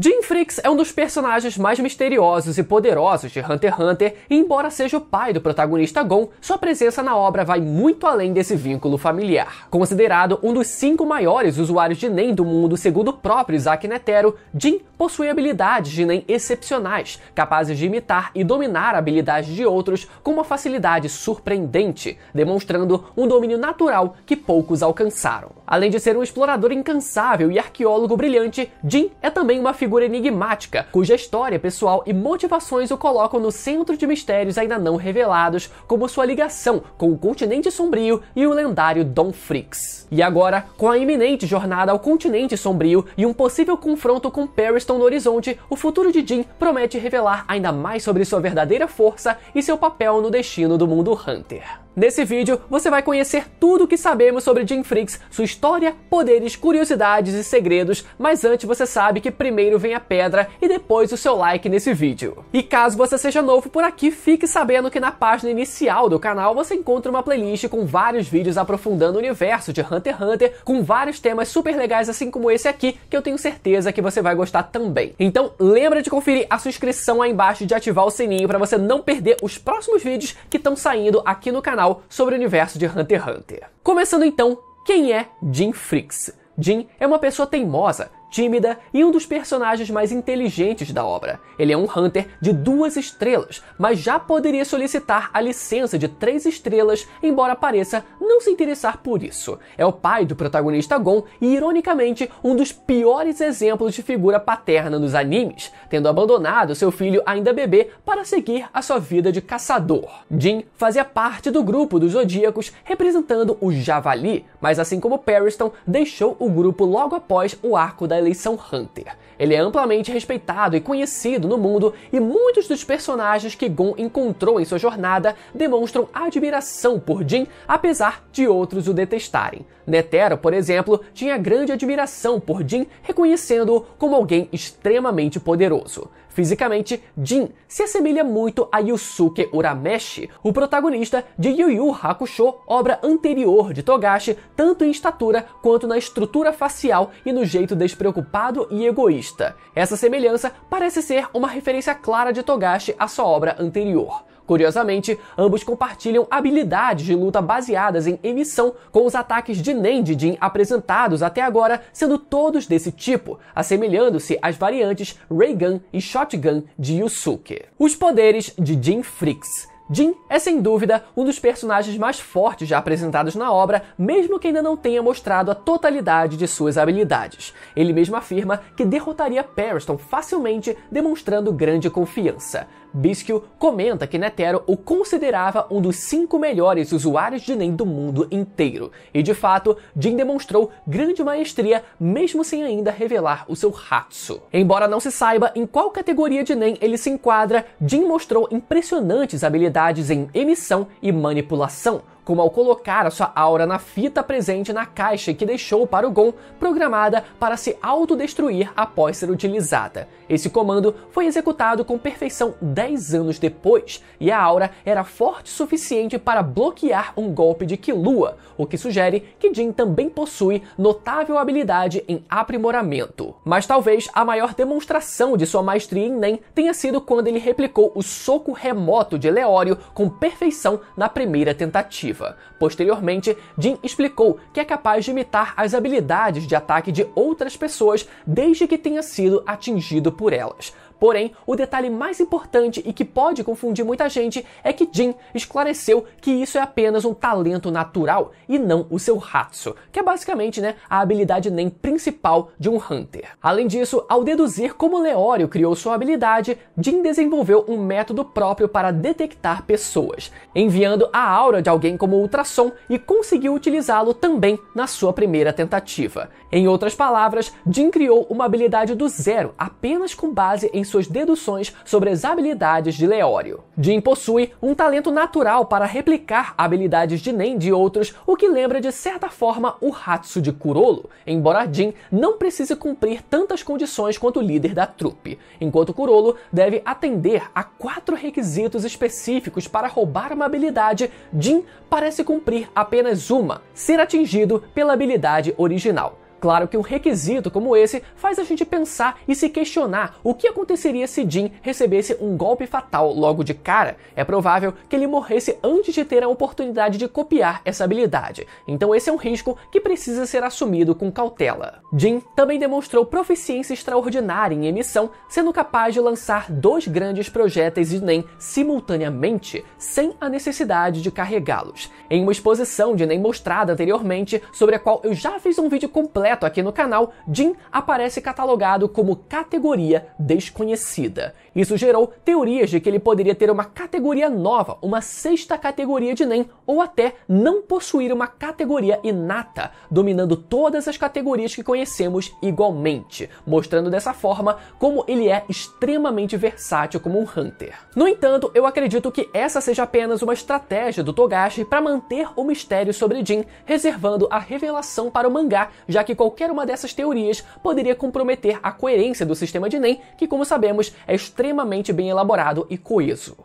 Jim Freaks é um dos personagens mais misteriosos e poderosos de Hunter x Hunter, e embora seja o pai do protagonista Gon, sua presença na obra vai muito além desse vínculo familiar. Considerado um dos cinco maiores usuários de Nen do mundo segundo o próprio Isaac Netero, Jim possui habilidades de Nen excepcionais, capazes de imitar e dominar habilidades de outros com uma facilidade surpreendente, demonstrando um domínio natural que poucos alcançaram. Além de ser um explorador incansável e arqueólogo brilhante, Jim é também uma figura figura enigmática, cuja história pessoal e motivações o colocam no centro de mistérios ainda não revelados, como sua ligação com o continente sombrio e o lendário Don Fricks. E agora, com a iminente jornada ao continente sombrio e um possível confronto com Periston no horizonte, o futuro de Jin promete revelar ainda mais sobre sua verdadeira força e seu papel no destino do mundo Hunter. Nesse vídeo você vai conhecer tudo o que sabemos sobre Jim Freaks, sua história, poderes, curiosidades e segredos, mas antes você sabe que primeiro vem a pedra e depois o seu like nesse vídeo. E caso você seja novo por aqui, fique sabendo que na página inicial do canal você encontra uma playlist com vários vídeos aprofundando o universo de Hunter x Hunter, com vários temas super legais assim como esse aqui, que eu tenho certeza que você vai gostar também. Então lembra de conferir a sua inscrição aí embaixo e de ativar o sininho para você não perder os próximos vídeos que estão saindo aqui no canal geral sobre o universo de Hunter x Hunter. Começando então, quem é Jim Freaks? Jim é uma pessoa teimosa tímida e um dos personagens mais inteligentes da obra. Ele é um Hunter de duas estrelas, mas já poderia solicitar a licença de três estrelas, embora pareça não se interessar por isso. É o pai do protagonista Gon e, ironicamente, um dos piores exemplos de figura paterna nos animes, tendo abandonado seu filho ainda bebê para seguir a sua vida de caçador. Jin fazia parte do grupo dos Zodíacos representando o Javali, mas assim como Periston, deixou o grupo logo após o arco da eleição Hunter. Ele é amplamente respeitado e conhecido no mundo, e muitos dos personagens que Gon encontrou em sua jornada demonstram admiração por Jin, apesar de outros o detestarem. Netero, por exemplo, tinha grande admiração por Jin, reconhecendo-o como alguém extremamente poderoso. Fisicamente, Jin se assemelha muito a Yusuke Urameshi, o protagonista de Yu Yu Hakusho, obra anterior de Togashi, tanto em estatura quanto na estrutura facial e no jeito despreocupado e egoísta. Essa semelhança parece ser uma referência clara de Togashi à sua obra anterior. Curiosamente, ambos compartilham habilidades de luta baseadas em emissão com os ataques de Nen de Jin apresentados até agora, sendo todos desse tipo, assemelhando-se às variantes Raygun e Shotgun de Yusuke. Os poderes de Jin Freaks. Jin é sem dúvida um dos personagens mais fortes já apresentados na obra, mesmo que ainda não tenha mostrado a totalidade de suas habilidades. Ele mesmo afirma que derrotaria Periston facilmente, demonstrando grande confiança. Biscuit comenta que Netero o considerava um dos cinco melhores usuários de NEM do mundo inteiro, e de fato, Jin demonstrou grande maestria mesmo sem ainda revelar o seu Hatsu. Embora não se saiba em qual categoria de NEM ele se enquadra, Jin mostrou impressionantes habilidades em emissão e manipulação, como ao colocar a sua aura na fita presente na caixa que deixou para o Gon, programada para se autodestruir após ser utilizada. Esse comando foi executado com perfeição 10 anos depois, e a aura era forte o suficiente para bloquear um golpe de Kilua, o que sugere que Jin também possui notável habilidade em aprimoramento. Mas talvez a maior demonstração de sua maestria em Nen tenha sido quando ele replicou o soco remoto de Leório com perfeição na primeira tentativa. Posteriormente, Jin explicou que é capaz de imitar as habilidades de ataque de outras pessoas desde que tenha sido atingido por elas. Porém, o detalhe mais importante e que pode confundir muita gente é que Jin esclareceu que isso é apenas um talento natural e não o seu Hatsu, que é basicamente né, a habilidade nem principal de um Hunter. Além disso, ao deduzir como Leório criou sua habilidade, Jin desenvolveu um método próprio para detectar pessoas, enviando a aura de alguém como ultrassom e conseguiu utilizá-lo também na sua primeira tentativa. Em outras palavras, Jin criou uma habilidade do zero apenas com base em suas deduções sobre as habilidades de Leório. Jin possui um talento natural para replicar habilidades de Nen de outros, o que lembra de certa forma o Hatsu de Kurolo, embora Jin não precise cumprir tantas condições quanto o líder da trupe, enquanto Kurolo deve atender a quatro requisitos específicos para roubar uma habilidade, Jin parece cumprir apenas uma, ser atingido pela habilidade original. Claro que um requisito como esse faz a gente pensar e se questionar o que aconteceria se Jin recebesse um golpe fatal logo de cara. É provável que ele morresse antes de ter a oportunidade de copiar essa habilidade, então esse é um risco que precisa ser assumido com cautela. Jin também demonstrou proficiência extraordinária em emissão, sendo capaz de lançar dois grandes projéteis de NEM simultaneamente, sem a necessidade de carregá-los. Em uma exposição de NEM mostrada anteriormente, sobre a qual eu já fiz um vídeo completo completo aqui no canal, Jin aparece catalogado como categoria desconhecida. Isso gerou teorias de que ele poderia ter uma categoria nova, uma sexta categoria de Nen, ou até não possuir uma categoria inata, dominando todas as categorias que conhecemos igualmente, mostrando dessa forma como ele é extremamente versátil como um Hunter. No entanto, eu acredito que essa seja apenas uma estratégia do Togashi para manter o mistério sobre Jin, reservando a revelação para o mangá, já que qualquer uma dessas teorias poderia comprometer a coerência do sistema de NEM, que, como sabemos, é extremamente bem elaborado e coeso.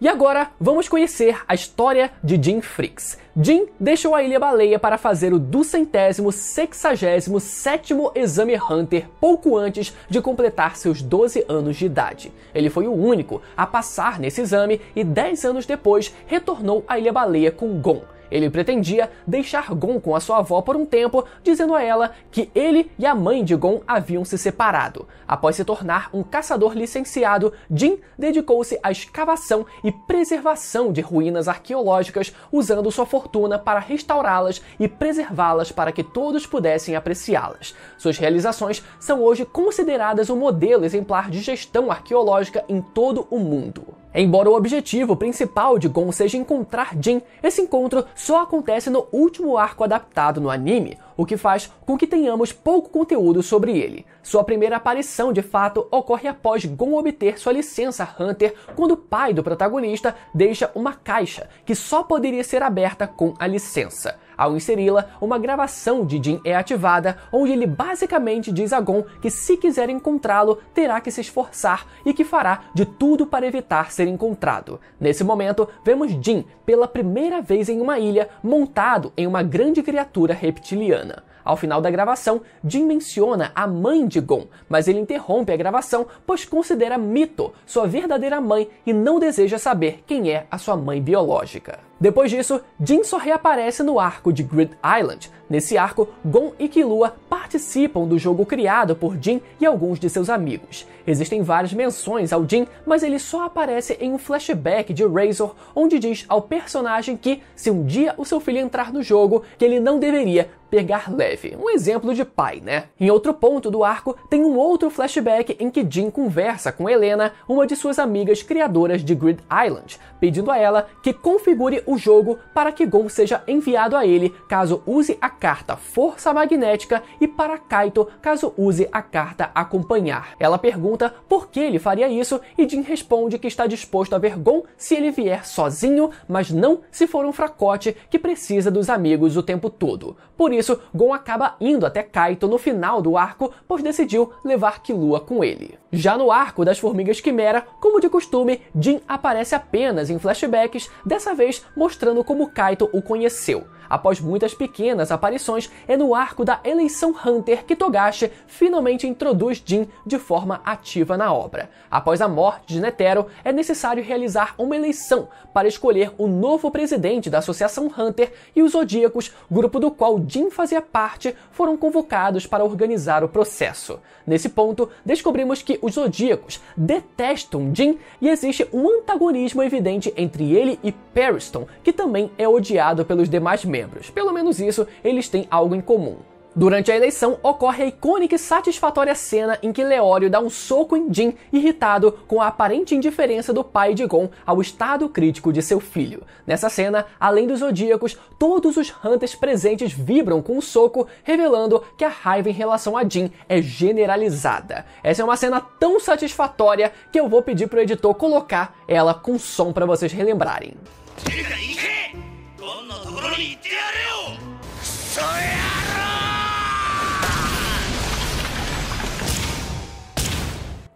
E agora vamos conhecer a história de Jim Freaks. Jim deixou a Ilha Baleia para fazer o duzentésimo sexagésimo sétimo exame Hunter pouco antes de completar seus 12 anos de idade. Ele foi o único a passar nesse exame e 10 anos depois retornou à Ilha Baleia com Gon. Ele pretendia deixar Gon com a sua avó por um tempo, dizendo a ela que ele e a mãe de Gon haviam se separado. Após se tornar um caçador licenciado, Jin dedicou-se à escavação e preservação de ruínas arqueológicas, usando sua fortuna para restaurá-las e preservá-las para que todos pudessem apreciá-las. Suas realizações são hoje consideradas um modelo exemplar de gestão arqueológica em todo o mundo. Embora o objetivo principal de Gon seja encontrar Jin, esse encontro só acontece no último arco adaptado no anime, o que faz com que tenhamos pouco conteúdo sobre ele. Sua primeira aparição de fato ocorre após Gon obter sua licença Hunter quando o pai do protagonista deixa uma caixa que só poderia ser aberta com a licença. Ao inseri-la, uma gravação de Jin é ativada, onde ele basicamente diz a Gon que se quiser encontrá-lo, terá que se esforçar e que fará de tudo para evitar ser encontrado. Nesse momento, vemos Jin pela primeira vez em uma ilha, montado em uma grande criatura reptiliana. Ao final da gravação, Jin menciona a mãe de Gon, mas ele interrompe a gravação pois considera Mito sua verdadeira mãe e não deseja saber quem é a sua mãe biológica. Depois disso, Jin só reaparece no arco de Grid Island. Nesse arco, Gon e Killua participam do jogo criado por Jin e alguns de seus amigos. Existem várias menções ao Jin, mas ele só aparece em um flashback de Razor, onde diz ao personagem que, se um dia o seu filho entrar no jogo, que ele não deveria pegar leve. Um exemplo de pai, né? Em outro ponto do arco, tem um outro flashback em que Jin conversa com Helena, uma de suas amigas criadoras de Grid Island, pedindo a ela que configure o jogo para que Gon seja enviado a ele caso use a carta Força Magnética e para Kaito caso use a carta Acompanhar. Ela pergunta por que ele faria isso e Jin responde que está disposto a ver Gon se ele vier sozinho, mas não se for um fracote que precisa dos amigos o tempo todo. Por isso, Gon acaba indo até Kaito no final do arco, pois decidiu levar Killua com ele. Já no arco das Formigas Quimera, como de costume, Jin aparece apenas em flashbacks, dessa vez mostrando como Kaito o conheceu. Após muitas pequenas aparições, é no arco da eleição Hunter que Togashi finalmente introduz Jin de forma ativa na obra. Após a morte de Netero, é necessário realizar uma eleição para escolher o novo presidente da Associação Hunter e os Zodíacos, grupo do qual Jin fazia parte, foram convocados para organizar o processo. Nesse ponto, descobrimos que os Zodíacos detestam Jin e existe um antagonismo evidente entre ele e Periston, que também é odiado pelos demais membros. Pelo menos isso eles têm algo em comum. Durante a eleição, ocorre a icônica e satisfatória cena em que Leório dá um soco em Jin, irritado com a aparente indiferença do pai de Gon ao estado crítico de seu filho. Nessa cena, além dos zodíacos, todos os Hunters presentes vibram com o um soco, revelando que a raiva em relação a Jin é generalizada. Essa é uma cena tão satisfatória que eu vou pedir pro editor colocar ela com som para vocês relembrarem.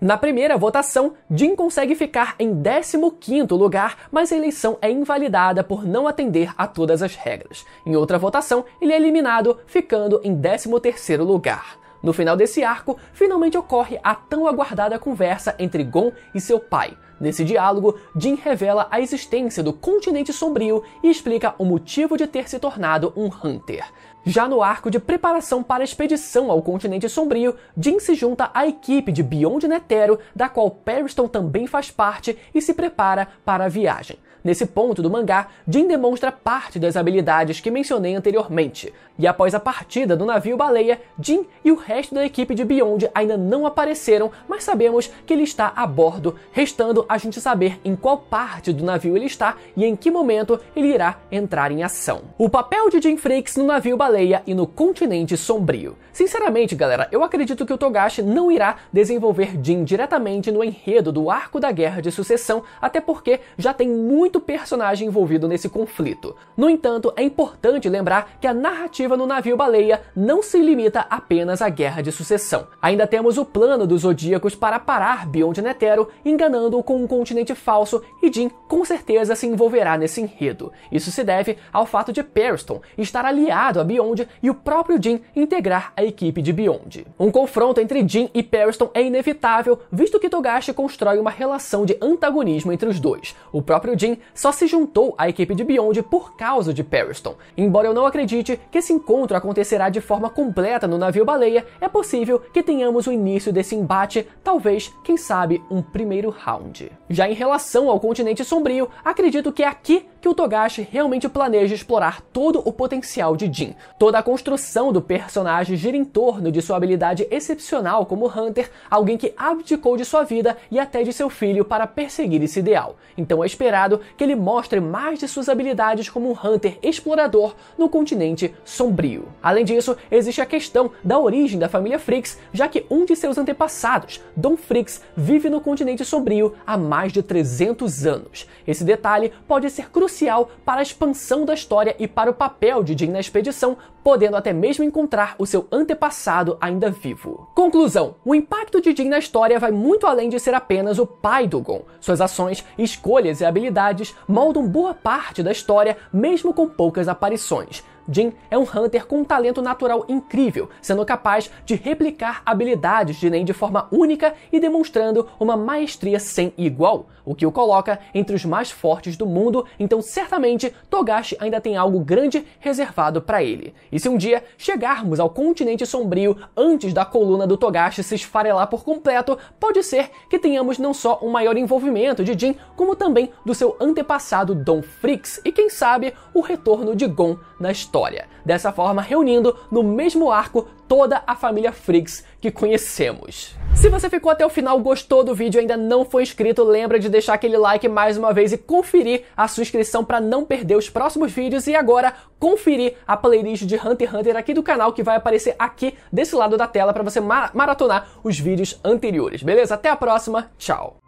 Na primeira votação, Jim consegue ficar em 15º lugar, mas a eleição é invalidada por não atender a todas as regras. Em outra votação, ele é eliminado, ficando em 13º lugar. No final desse arco, finalmente ocorre a tão aguardada conversa entre Gon e seu pai. Nesse diálogo, Jin revela a existência do continente sombrio e explica o motivo de ter se tornado um Hunter. Já no arco de preparação para a expedição ao continente sombrio, Jin se junta à equipe de Beyond Netero, da qual Periston também faz parte, e se prepara para a viagem. Nesse ponto do mangá, Jin demonstra parte das habilidades que mencionei anteriormente, e após a partida do navio baleia, Jin e o resto da equipe de Beyond ainda não apareceram, mas sabemos que ele está a bordo, restando a gente saber em qual parte do navio ele está e em que momento ele irá entrar em ação. O papel de Jin Freaks no navio baleia e no continente sombrio. Sinceramente, galera, eu acredito que o Togashi não irá desenvolver Jin diretamente no enredo do arco da guerra de sucessão, até porque já tem muito muito personagem envolvido nesse conflito. No entanto, é importante lembrar que a narrativa no navio baleia não se limita apenas à guerra de sucessão. Ainda temos o plano dos Zodíacos para parar Beyond Netero, enganando-o com um continente falso, e Jin com certeza se envolverá nesse enredo. Isso se deve ao fato de Periston estar aliado a Beyond e o próprio Jin integrar a equipe de Beyond. Um confronto entre Jin e Periston é inevitável, visto que Togashi constrói uma relação de antagonismo entre os dois. O próprio Jin só se juntou à equipe de Beyond por causa de Periston. Embora eu não acredite que esse encontro acontecerá de forma completa no navio baleia, é possível que tenhamos o início desse embate, talvez, quem sabe, um primeiro round. Já em relação ao continente sombrio, acredito que aqui que o Togashi realmente planeja explorar todo o potencial de Jin. Toda a construção do personagem gira em torno de sua habilidade excepcional como Hunter, alguém que abdicou de sua vida e até de seu filho para perseguir esse ideal. Então é esperado que ele mostre mais de suas habilidades como um Hunter explorador no continente sombrio. Além disso, existe a questão da origem da família Freaks, já que um de seus antepassados, Dom Freaks, vive no continente sombrio há mais de 300 anos. Esse detalhe pode ser crucial crucial para a expansão da história e para o papel de Jin na expedição, podendo até mesmo encontrar o seu antepassado ainda vivo. Conclusão: o impacto de Jin na história vai muito além de ser apenas o pai do Gon. Suas ações, escolhas e habilidades moldam boa parte da história, mesmo com poucas aparições. Jin é um Hunter com um talento natural incrível, sendo capaz de replicar habilidades de Nen de forma única e demonstrando uma maestria sem igual, o que o coloca entre os mais fortes do mundo, então certamente Togashi ainda tem algo grande reservado para ele. E se um dia chegarmos ao continente sombrio antes da coluna do Togashi se esfarelar por completo, pode ser que tenhamos não só um maior envolvimento de Jin, como também do seu antepassado Don Frix e quem sabe o retorno de Gon na história. Dessa forma, reunindo no mesmo arco toda a família Freaks que conhecemos. Se você ficou até o final, gostou do vídeo e ainda não foi inscrito, lembra de deixar aquele like mais uma vez e conferir a sua inscrição para não perder os próximos vídeos e agora conferir a playlist de Hunter x Hunter aqui do canal que vai aparecer aqui desse lado da tela para você maratonar os vídeos anteriores. Beleza? Até a próxima, tchau.